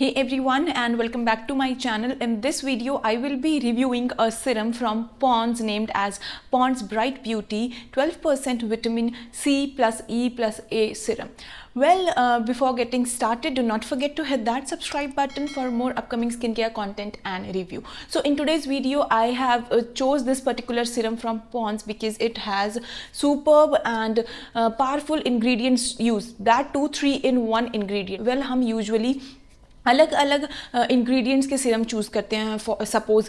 Hey everyone and welcome back to my channel. In this video I will be reviewing a serum from Pond's named as Pond's Bright Beauty 12% vitamin C plus E plus A serum. Well, uh, before getting started, do not forget to hit that subscribe button for more upcoming skincare content and review. So in today's video, I have uh, chose this particular serum from Pond's because it has superb and uh, powerful ingredients used. That two three in one ingredient. Well, hum usually अलग अलग ingredients के Siram choose करते हैं suppose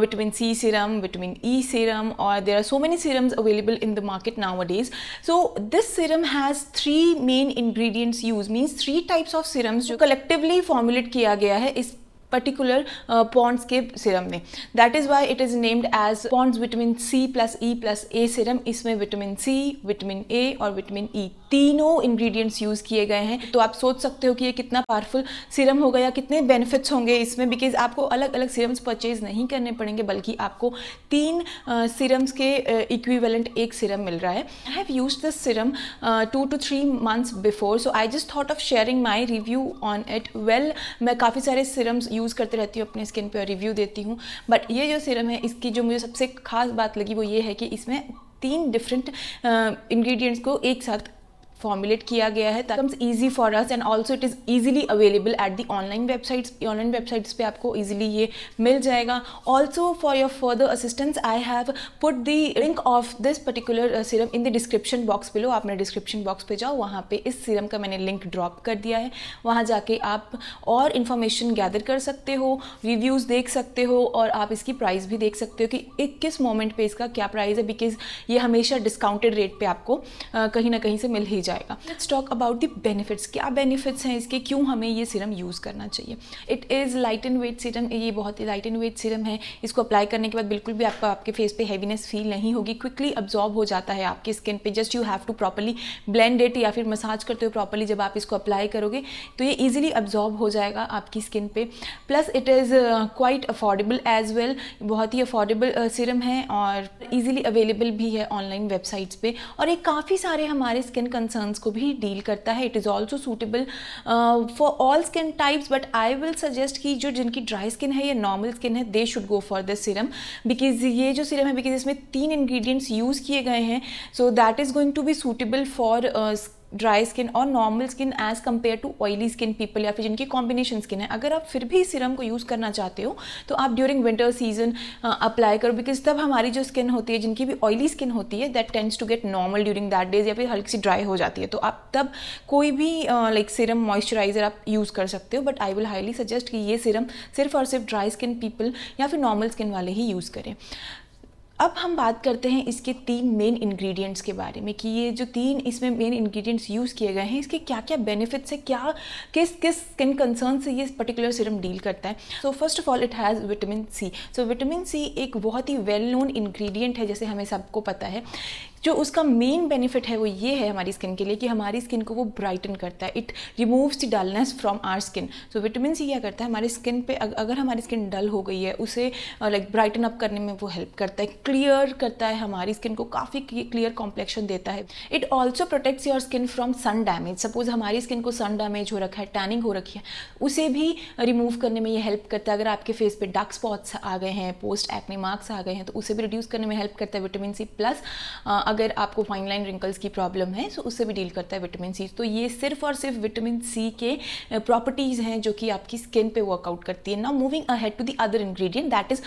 vitamin C serum vitamin E serum और there are so many serums available in the market nowadays so this serum has three main ingredients use means three types of serums जो collectively formulate किया गया है इस particular uh, pons ke serum mein that is why it is named as pons vitamin c plus e plus a serum isme vitamin c vitamin a aur vitamin e तीनों ingredients use किए गए हैं तो आप सोच सकते हो कि ये कितना पावरफुल सीरम होगा या कितने बेनिफिट्स होंगे इसमें बिकॉज आपको अलग अलग सीरम्स परचेज नहीं करने पड़ेंगे बल्कि आपको तीन सीरम्स uh, के इक्विवेलेंट uh, एक सीरम मिल रहा है I have use this serum to two three months before so I just thought of sharing my review on it well मैं काफ़ी सारे सीरम्स यूज़ करते रहती हूँ अपने स्किन पे और रिव्यू देती हूँ बट ये जो सीरम है इसकी जो मुझे सबसे खास बात लगी वो ये है कि इसमें तीन डिफरेंट इंग्रेडिएंट्स को एक साथ फॉर्मुलेट किया गया है that comes easy for us and also it is easily available at the online websites online websites पे आपको ईजिली ये मिल जाएगा also for your further assistance I have put the link of this particular serum in the description box below आप मेरे description box पे जाओ वहाँ पे इस सीरम का मैंने लिंक ड्रॉप कर दिया है वहाँ जाके आप और इन्फॉर्मेशन गैदर कर सकते हो रिव्यूज़ देख सकते हो और आप इसकी प्राइस भी देख सकते हो कि एक किस मोमेंट पे इसका क्या प्राइस है बिकॉज ये हमेशा डिस्काउंटेड रेट पे आपको uh, कहीं ना कहीं से मिल ही जाए जाएगा let's talk about the benefits क्या बेनिफिट्स हैं इसके क्यों हमें ये सीरम यूज़ करना चाहिए it is light and weight serum ये बहुत ही लाइट एंड वेट सीरम है इसको अप्लाई करने के बाद बिल्कुल भी आपको आपके फेस पे हैवीनेस फील नहीं होगी क्विकली अब्जॉर्ब हो जाता है आपकी स्किन पे just you have to properly blend it या फिर मसाज करते हो प्रॉपरली जब आप इसको अप्लाई करोगे तो ये ईजिली अब्जॉर्ब हो जाएगा आपकी स्किन पे plus it is quite affordable as well बहुत ही अफोर्डेबल सिरम uh, है और ईजिली अवेलेबल भी है ऑनलाइन वेबसाइट्स पर और ये काफ़ी सारे हमारे स्किन कंसर्न कंसर्न्स को भी डील करता है it is also suitable for all skin types but I will suggest कि जो जिनकी ड्राई स्किन है या नॉर्मल स्किन है they should go for this serum because ये जो सिरम है बिकॉज इसमें तीन इन्ग्रीडियंट्स यूज़ किए गए हैं so that is going to be suitable for dry skin और normal skin as compare to oily skin people या फिर जिनकी कॉम्बिनेशन स्किन है अगर आप फिर भी सिरम को यूज़ करना चाहते हो तो आप ड्यूरिंग विंटर सीजन अप्लाई करो बिकॉज तब हमारी जो स्किन होती है जिनकी भी ऑयली स्किन होती है that tends to get normal during that days या फिर हल्की सी ड्राई हो जाती है तो आप तब कोई भी लाइक सिरम मॉइस्चराइजर आप यूज़ कर सकते हो but I will highly suggest कि ये सिरम सिर्फ और सिर्फ ड्राई स्किन पीपल या फिर नॉर्मल स्किन वाले ही यूज़ करें अब हम बात करते हैं इसके तीन मेन इंग्रेडिएंट्स के बारे में कि ये जो तीन इसमें मेन इंग्रेडिएंट्स यूज़ किए गए हैं इसके क्या क्या बेनिफिट्स है क्या किस किस स्किन कंसर्न से ये पर्टिकुलर सिरम डील करता है so first of all it has vitamin C so vitamin C एक बहुत ही वेल नोन इंग्रेडिएंट है जैसे हमें सबको पता है जो उसका मेन बेनिफिट है वो ये है हमारी स्किन के लिए कि हमारी स्किन को वो ब्राइटन करता है it removes the dullness from our skin so vitamin C क्या करता है हमारी स्किन पे अगर हमारी स्किन डल हो गई है उसे लाइक ब्राइटन अप करने में वो हेल्प करता है क्लियर करता है हमारी स्किन को काफ़ी क्लियर कॉम्प्लेक्शन देता है it also protects your skin from sun damage suppose हमारी स्किन को सन डैमेज हो रखा है टैनिंग हो रखी है उसे भी रिमूव करने में ये हेल्प करता है अगर आपके फेस पे डार्क स्पॉट्स आ गए हैं पोस्ट एक्ने मार्क्स आ गए हैं तो उसे भी रिड्यूस करने में हेल्प करता है विटामिन सी प्लस अगर आपको फाइन लाइन रिंकल्स की प्रॉब्लम है सो तो उससे भी डील करता है विटामिन सी तो ये सिर्फ और सिर्फ विटामिन सी के प्रॉपर्टीज़ हैं जो कि आपकी स्किन पे वर्कआउट करती है ना moving ahead to the other ingredient that is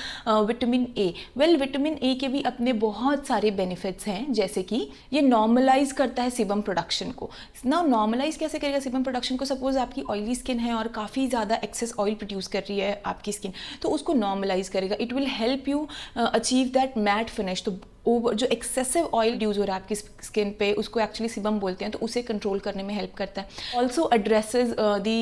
vitamin A well vitamin A के भी अपने बहुत सारे बेनिफिट्स हैं जैसे कि ये नॉर्मलाइज करता है सिबम प्रोडक्शन को ना नॉर्मलाइज कैसे करेगा सिबम प्रोडक्शन को सपोज आपकी ऑयली स्किन है और काफ़ी ज़्यादा एक्सेस ऑयल प्रोड्यूस कर रही है आपकी स्किन तो उसको नॉर्मलाइज करेगा it will help you achieve that matte finish तो ओवर जो एक्सेसिव ऑयल यूज़ हो रहा है आपकी स्किन पे उसको एक्चुअली सिबम बोलते हैं तो उसे कंट्रोल करने में हेल्प करता है also addresses the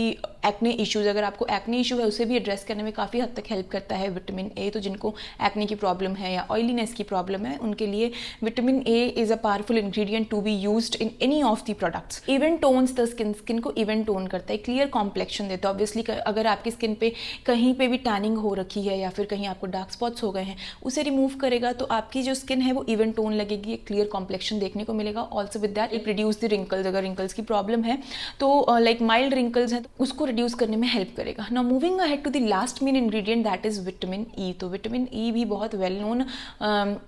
acne issues अगर आपको एक्ने इशू है उसे भी एड्रेस करने में काफ़ी हद तक हेल्प करता है विटामिन ए तो जिनको एक्ने की प्रॉब्लम है या ऑयलीनेस की प्रॉब्लम है उनके लिए vitamin A is a powerful ingredient to be used in any of the products even tones the skin skin को इवन टोन करता है क्लियर कॉम्प्लेक्शन देता है ऑब्वियसली अगर आपकी स्किन पे कहीं पे भी टैनिंग हो रखी है या फिर कहीं आपको डार्क स्पॉट्स हो गए हैं उसे रिमूव करेगा तो आपकी जो स्किन है वो इवन टोन लगेगी एक क्लियर कॉम्प्लेक्शन देखने को मिलेगा also with that it reduce the wrinkles अगर रिंकल्स की प्रॉब्लम है तो लाइक माइल्ड रिंकल्स हैं तो उसको रिड्यूस करने में हेल्प करेगा ना moving ahead to the last main ingredient that is vitamin E तो विटामिन ई e भी बहुत वेल नोन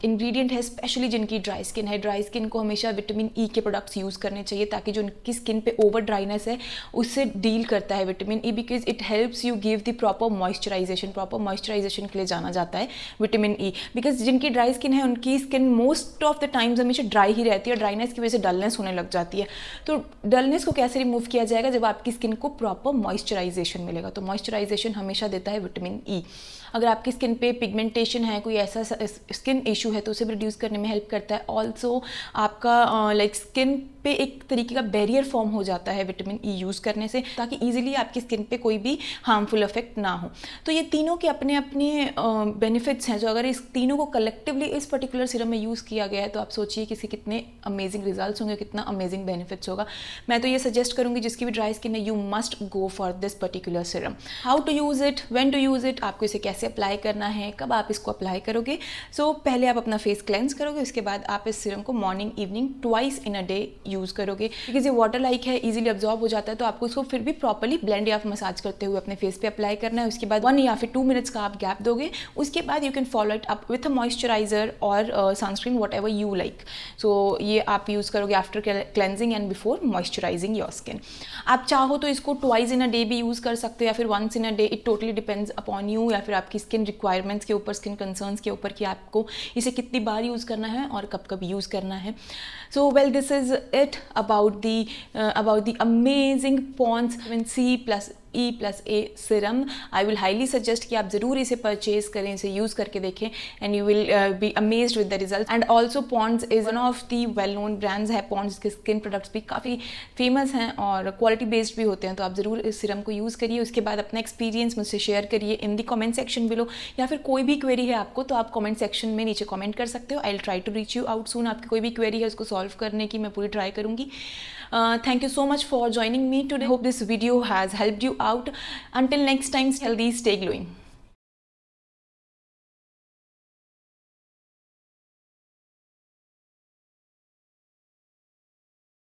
इंग्रीडियंट है स्पेशली जिनकी ड्राई स्किन है ड्राई स्किन को हमेशा विटामिन ई e के प्रोडक्ट्स यूज़ करने चाहिए ताकि जो उनकी स्किन पे ओवर ड्राइनेस है उससे डील करता है vitamin E because it helps you give the proper moisturisation proper moisturisation के लिए जाना जाता है विटामिन ई बिकॉज जिनकी ड्राई स्किन है उनकी skin skin most of the times हमेशा ड्राई ही रहती है ड्राइनेस की वजह से डलनेस होने लग जाती है तो डलनेस को कैसे रिमूव किया जाएगा जब आपकी स्किन को प्रॉपर मॉइस्चराइजेशन मिलेगा तो मॉइस्चराइजेशन हमेशा देता है विटामिन ई e. अगर आपकी स्किन पे पिगमेंटेशन है कोई ऐसा स्किन इशू है तो उसे भी रिड्यूस करने में हेल्प करता है ऑल्सो आपका लाइक स्किन पे एक तरीके का बैरियर फॉर्म हो जाता है विटामिन ई e यूज़ करने से ताकि ईजिली आपकी स्किन पे कोई भी हार्मफुल इफेक्ट ना हो तो ये तीनों के अपने अपने बेनिफिट्स हैं जो अगर इस तीनों को कलेक्टिवली इस पर्टिकुलर सीरम में यूज़ किया गया है तो आप सोचिए कि इसके कितने अमेजिंग रिजल्ट होंगे कितना अमेजिंग बेनिफिट्स होगा मैं तो ये सजेस्ट करूँगी जिसकी भी ड्राई स्किन है you must go for this particular serum how to use it when to use it आपको इसे कैसे कैसे अप्लाई करना है कब आप इसको अप्लाई करोगे सो so, पहले आप अपना फेस क्लेंस करोगे उसके बाद आप इस सीरम को morning evening twice in a day use करोगे बिकॉज ये वाटर लाइक है ईजिली अब्जॉर्ब हो जाता है तो आपको इसको फिर भी प्रॉपरली ब्लेंड या मसाज करते हुए अपने फेस पे अप्लाई करना है उसके बाद वन या फिर टू मिनट्स का आप गैप दोगे उसके बाद you can follow it up with a moisturiser और sunscreen whatever you like so ये आप यूज़ करोगे after cleansing and before moisturising your skin आप चाहो तो इसको ट्वाइस इन अ डे भी यूज़ कर सकते हो या फिर once in a day it totally depends upon you या फिर आप आपकी स्किन रिक्वायरमेंट्स के ऊपर स्किन कंसर्न्स के ऊपर कि आपको इसे कितनी बार यूज़ करना है और कब कब यूज़ करना है so well this is it about the about the amazing Pond's C plus E plus A serum I will highly suggest कि आप ज़रूर इसे परचेज करें इसे यूज़ करके देखें and you will be amaze with the result and also Pond's is one of the well known brands है Pond's के स्किन प्रोडक्ट्स भी काफ़ी फेमस हैं और क्वालिटी बेस्ड भी होते हैं तो आप ज़रूर इस सिरम को यूज़ करिए उसके बाद अपना एक्सपीरियंस मुझसे शेयर करिए in the comment section below या फिर कोई भी क्वेरी है आपको तो आप कॉमेंट सेक्शन में नीचे कॉमेंट कर सकते हो I try to reach you out soon आपकी कोई भी क्वेरी है उसको सॉल्व करने की मैं पूरी ट्राई करूँगी Uh, thank you so much for joining me today. Hope this video has helped you out. Until next time, stay healthy, stay glowing.